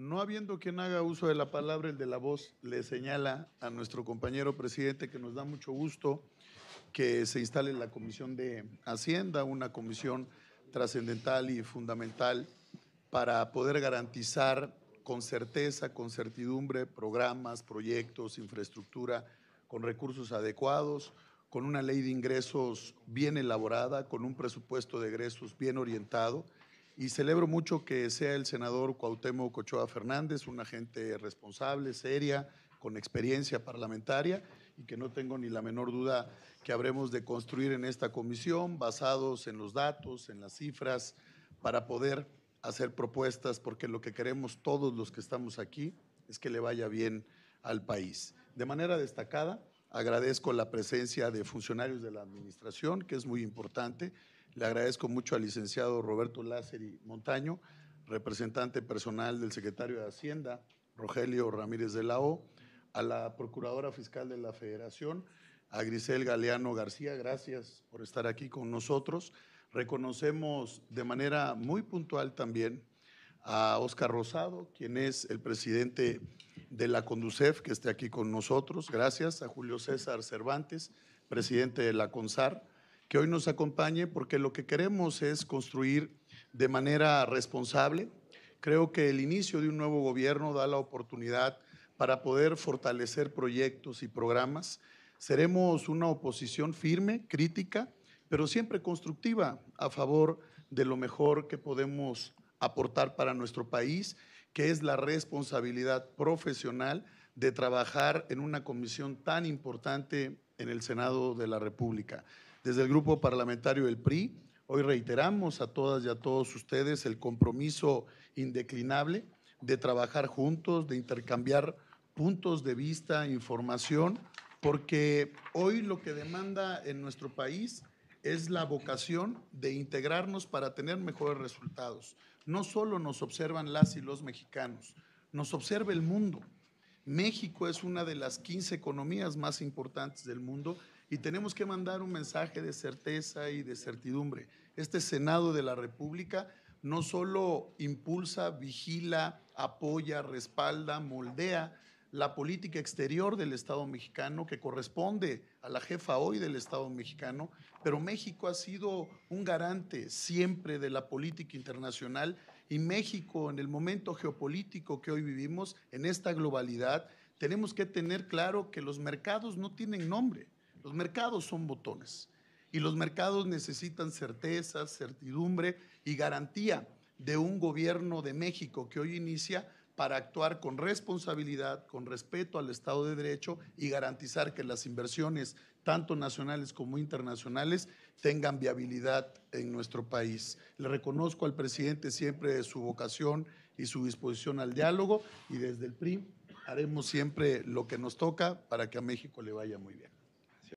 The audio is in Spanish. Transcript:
no habiendo quien haga uso de la palabra, el de la voz le señala a nuestro compañero presidente que nos da mucho gusto que se instale la Comisión de Hacienda, una comisión trascendental y fundamental para poder garantizar con certeza, con certidumbre, programas, proyectos, infraestructura, con recursos adecuados, con una ley de ingresos bien elaborada, con un presupuesto de egresos bien orientado y celebro mucho que sea el senador Cuauhtémoc Cochoa Fernández, un agente responsable, seria, con experiencia parlamentaria y que no tengo ni la menor duda que habremos de construir en esta comisión basados en los datos, en las cifras, para poder hacer propuestas, porque lo que queremos todos los que estamos aquí es que le vaya bien al país. De manera destacada, agradezco la presencia de funcionarios de la Administración, que es muy importante, le agradezco mucho al licenciado Roberto Lázari Montaño, representante personal del secretario de Hacienda, Rogelio Ramírez de la O, a la Procuradora Fiscal de la Federación, a Grisel Galeano García, gracias por estar aquí con nosotros. Reconocemos de manera muy puntual también a Óscar Rosado, quien es el presidente de la Conducef, que esté aquí con nosotros. Gracias a Julio César Cervantes, presidente de la CONSAR que hoy nos acompañe porque lo que queremos es construir de manera responsable. Creo que el inicio de un nuevo gobierno da la oportunidad para poder fortalecer proyectos y programas. Seremos una oposición firme, crítica, pero siempre constructiva a favor de lo mejor que podemos aportar para nuestro país, que es la responsabilidad profesional de trabajar en una comisión tan importante en el Senado de la República. Desde el Grupo Parlamentario del PRI, hoy reiteramos a todas y a todos ustedes el compromiso indeclinable de trabajar juntos, de intercambiar puntos de vista, información, porque hoy lo que demanda en nuestro país es la vocación de integrarnos para tener mejores resultados. No solo nos observan las y los mexicanos, nos observa el mundo. México es una de las 15 economías más importantes del mundo y tenemos que mandar un mensaje de certeza y de certidumbre. Este Senado de la República no solo impulsa, vigila, apoya, respalda, moldea la política exterior del Estado mexicano, que corresponde a la jefa hoy del Estado mexicano, pero México ha sido un garante siempre de la política internacional y México, en el momento geopolítico que hoy vivimos, en esta globalidad, tenemos que tener claro que los mercados no tienen nombre. Los mercados son botones. Y los mercados necesitan certeza, certidumbre y garantía de un gobierno de México que hoy inicia para actuar con responsabilidad, con respeto al Estado de Derecho y garantizar que las inversiones, tanto nacionales como internacionales, tengan viabilidad en nuestro país. Le reconozco al presidente siempre su vocación y su disposición al diálogo y desde el PRI haremos siempre lo que nos toca para que a México le vaya muy bien.